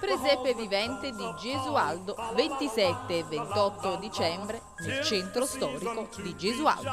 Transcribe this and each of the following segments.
Presepe vivente di Gesualdo, 27 e 28 dicembre nel centro storico di Gesualdo.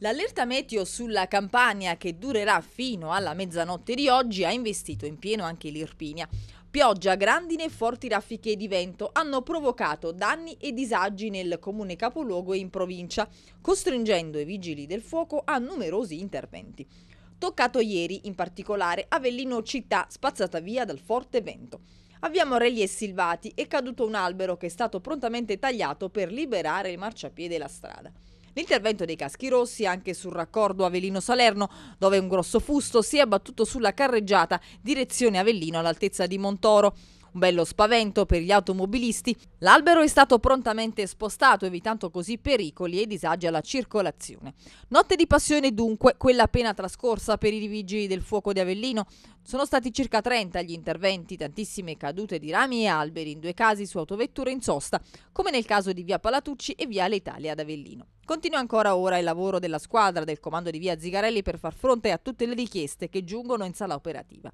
L'allerta meteo sulla Campania che durerà fino alla mezzanotte di oggi ha investito in pieno anche l'Irpinia. Pioggia, grandine e forti raffiche di vento hanno provocato danni e disagi nel comune capoluogo e in provincia, costringendo i vigili del fuoco a numerosi interventi toccato ieri in particolare Avellino città spazzata via dal forte vento. Abbiamo relief silvati e caduto un albero che è stato prontamente tagliato per liberare il marciapiede e la strada. L'intervento dei caschi rossi anche sul raccordo Avellino-Salerno, dove un grosso fusto si è abbattuto sulla carreggiata direzione Avellino all'altezza di Montoro. Un bello spavento per gli automobilisti. L'albero è stato prontamente spostato, evitando così pericoli e disagi alla circolazione. Notte di passione dunque, quella appena trascorsa per i vigili del fuoco di Avellino. Sono stati circa 30 gli interventi, tantissime cadute di rami e alberi, in due casi su autovetture in sosta, come nel caso di via Palatucci e via L'Italia ad Avellino. Continua ancora ora il lavoro della squadra del comando di via Zigarelli per far fronte a tutte le richieste che giungono in sala operativa.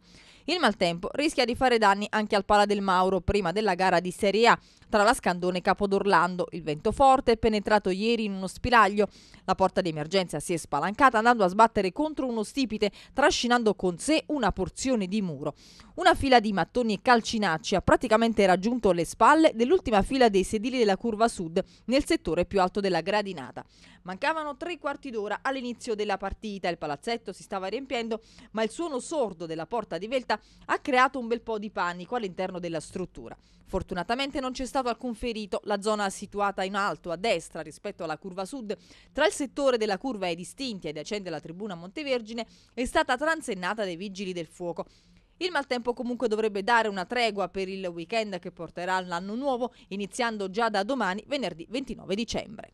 Il maltempo rischia di fare danni anche al Pala del Mauro prima della gara di Serie A, tra la Scandone e Capodorlando. Il vento forte è penetrato ieri in uno spiraglio. La porta di emergenza si è spalancata andando a sbattere contro uno stipite, trascinando con sé una porzione di muro. Una fila di mattoni e calcinacci ha praticamente raggiunto le spalle dell'ultima fila dei sedili della curva sud nel settore più alto della gradinata. Mancavano tre quarti d'ora all'inizio della partita, il palazzetto si stava riempiendo, ma il suono sordo della porta di Velta ha creato un bel po' di panico all'interno della struttura. Fortunatamente non c'è stato stato alcun ferito. La zona situata in alto a destra rispetto alla curva sud, tra il settore della curva e distinti adiacente alla tribuna Montevergine, è stata transennata dai vigili del fuoco. Il maltempo comunque dovrebbe dare una tregua per il weekend che porterà all'anno nuovo, iniziando già da domani, venerdì 29 dicembre.